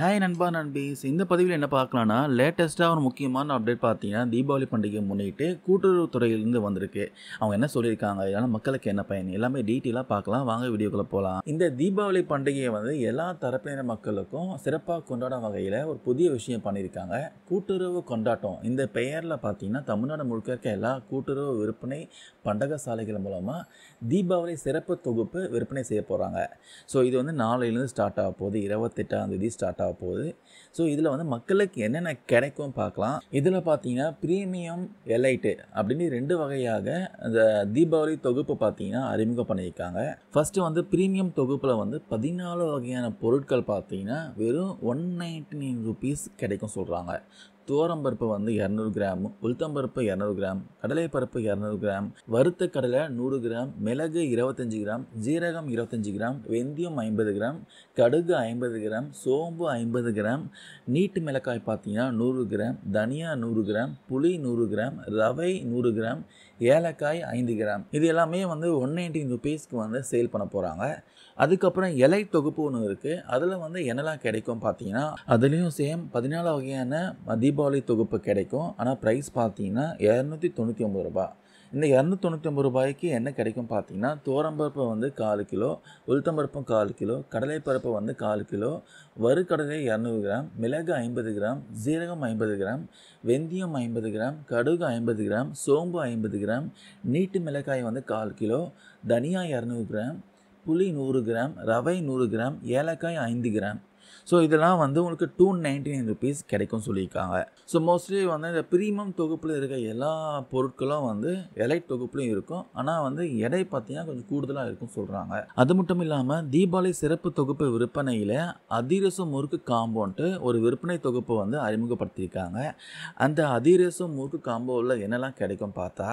hi நண்பா நண்பீஸ் இந்த பதிவில் என்ன பார்க்கலான்னா லேட்டஸ்ட்டாக ஒரு முக்கியமான அப்டேட் பார்த்தீங்கன்னா தீபாவளி பண்டிகை முன்னிட்டு கூட்டுறவு துறையிலிருந்து வந்திருக்கு அவங்க என்ன சொல்லியிருக்காங்க இதனால் மக்களுக்கு என்ன பயன் எல்லாமே டீட்டெயிலாக பார்க்கலாம் வாங்க வீடியோக்குள்ளே போகலாம் இந்த தீபாவளி பண்டிகையை வந்து எல்லா தரப்பினர் மக்களுக்கும் சிறப்பாக கொண்டாடும் வகையில் ஒரு புதிய விஷயம் பண்ணியிருக்காங்க கூட்டுறவு கொண்டாட்டம் இந்த பெயரில் பார்த்தீங்கன்னா தமிழ்நாடு முழுக்க இருக்க எல்லா கூட்டுறவு விற்பனை பண்டக சாலைகள் மூலமாக தீபாவளி சிறப்பு தொகுப்பு விற்பனை செய்ய போகிறாங்க ஸோ இது வந்து நாளையிலேருந்து ஸ்டார்ட் ஆக போகுது இருபத்தெட்டாம் தேதி ஸ்டார்ட் ஆகும் ஆக போகுது ஸோ இதில் வந்து மக்களுக்கு என்னென்ன கிடைக்கும் பார்க்கலாம் இதில் பார்த்தீங்கன்னா ப்ரீமியம் எலைட்டு அப்படின்னு ரெண்டு வகையாக இந்த தீபாவளி தொகுப்பு பார்த்தீங்கன்னா அறிமுகம் பண்ணியிருக்காங்க ஃபஸ்ட்டு வந்து ப்ரீமியம் தொகுப்பில் வந்து பதினாலு வகையான பொருட்கள் பார்த்தீங்கன்னா வெறும் ஒன் நைன்டி நைன் ருபீஸ் கிடைக்கும் சொல்கிறாங்க துவரம்பருப்பு வந்து இரநூறு கிராம் உளுத்தம்பருப்பு இரநூறு கிராம் கடலைப்பருப்பு இரநூறு கிராம் வறுத்த கடலை நூறு கிராம் மிளகு இருபத்தஞ்சி கிராம் ஜீரகம் இருபத்தஞ்சி கிராம் வெந்தயம் ஐம்பது கிராம் கடுகு ஐம்பது கிராம் சோம்பு ஐம்பது கிராம் நீட்டு மிளகாய் பார்த்தீங்கன்னா நூறு கிராம் தனியா நூறு கிராம் புளி நூறு கிராம் ரவை நூறு கிராம் ஏலக்காய் ஐந்து கிராம் இது எல்லாமே வந்து ஒன் நைன்டீன் ருபீஸ்க்கு வந்து சேல் பண்ண போகிறாங்க அதுக்கப்புறம் இலை தொகுப்பு ஒன்று இருக்குது அதில் வந்து என்னெல்லாம் கிடைக்கும் பார்த்தீங்கன்னா அதுலேயும் சேம் பதினாலு வகையான மதிப்பு தீபாவளி தொகுப்பு கிடைக்கும் ஆனால் ப்ரைஸ் பார்த்தீங்கன்னா இரநூத்தி தொண்ணூற்றி ஒம்பது ரூபா இந்த இரநூத்தி தொண்ணூற்றி ஒம்பது ரூபாய்க்கு என்ன கிடைக்கும் பார்த்தீங்கன்னா தோரம்பருப்பு வந்து கால் கிலோ உளுத்தம்பருப்பும் கால் கிலோ கடலைப்பருப்பு வந்து கால் கிலோ வறுக்கடலை இரநூறு கிராம் மிளகு ஐம்பது கிராம் ஜீரகம் ஐம்பது கிராம் வெந்தயம் ஐம்பது கிராம் கடுகு ஐம்பது கிராம் சோம்பு ஐம்பது கிராம் நீட்டு மிளகாய் வந்து கால் கிலோ தனியா இரநூறு கிராம் புளி நூறு கிராம் ரவை நூறு கிராம் ஏலக்காய் ஐந்து கிராம் ஸோ இதெல்லாம் வந்து உங்களுக்கு டூ நைன்டி நைன் ருபீஸ் கிடைக்கும் சொல்லியிருக்காங்க ஸோ மோஸ்ட்லி வந்து இந்த ப்ரீமியம் தொகுப்பில் இருக்க எல்லா பொருட்களும் வந்து எலைட் தொகுப்புலையும் இருக்கும் ஆனால் வந்து எடை பார்த்தீங்கன்னா கொஞ்சம் கூடுதலாக இருக்கும் சொல்கிறாங்க அது மட்டும் இல்லாமல் தீபாவளி சிறப்பு தொகுப்பு விற்பனையில் அதிரசம் முறுக்கு காம்போன்ட்டு ஒரு விற்பனை தொகுப்பு வந்து அறிமுகப்படுத்தியிருக்காங்க அந்த அதிரசம் முறுக்கு காம்போவில் என்னெல்லாம் கிடைக்கும் பார்த்தா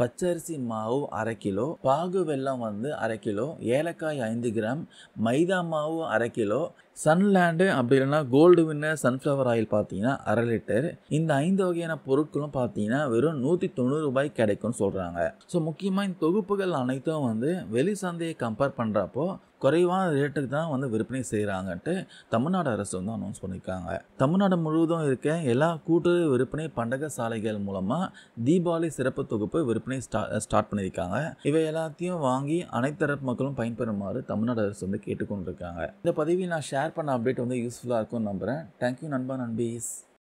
பச்சரிசி மாவு அரை கிலோ பாகு வெல்லம் வந்து அரை கிலோ ஏலக்காய் ஐந்து கிராம் மைதா மாவு அரை கிலோ சன்லேண்டு அப்படி இல்லைன்னா கோல்டு வின்னர் சன்ஃப்ளவர் ஆயில் பார்த்தீங்கன்னா அரை லிட்டர் இந்த ஐந்து வகையான பொருட்களும் பார்த்தீங்கன்னா வெறும் நூற்றி தொண்ணூறு ரூபாய் கிடைக்கும்னு சொல்கிறாங்க ஸோ முக்கியமாக இந்த தொகுப்புகள் அனைத்தும் வந்து வெளி சந்தையை கம்பேர் பண்ணுறப்போ குறைவான ரேட்டுக்கு தான் வந்து விற்பனை செய்கிறாங்கன்ட்டு தமிழ்நாடு அரசு வந்து அனௌன்ஸ் பண்ணியிருக்காங்க தமிழ்நாடு முழுவதும் இருக்க எல்லா கூட்டுறவு விற்பனை பண்டக சாலைகள் மூலமாக தீபாவளி சிறப்பு தொகுப்பு விற்பனை ஸ்டா ஸ்டார்ட் பண்ணியிருக்காங்க இவை எல்லாத்தையும் வாங்கி அனைத்து தரப்பு மக்களும் பயன்பெறுமாறு தமிழ்நாடு அரசு வந்து கேட்டுக்கொண்டிருக்காங்க இந்த பதவியை நான் ஷேர் பண்ண அப்டேட் வந்து யூஸ்ஃபுல்லாக இருக்கும்னு நம்புகிறேன் தேங்க்யூ நண்பா நண்பீஸ்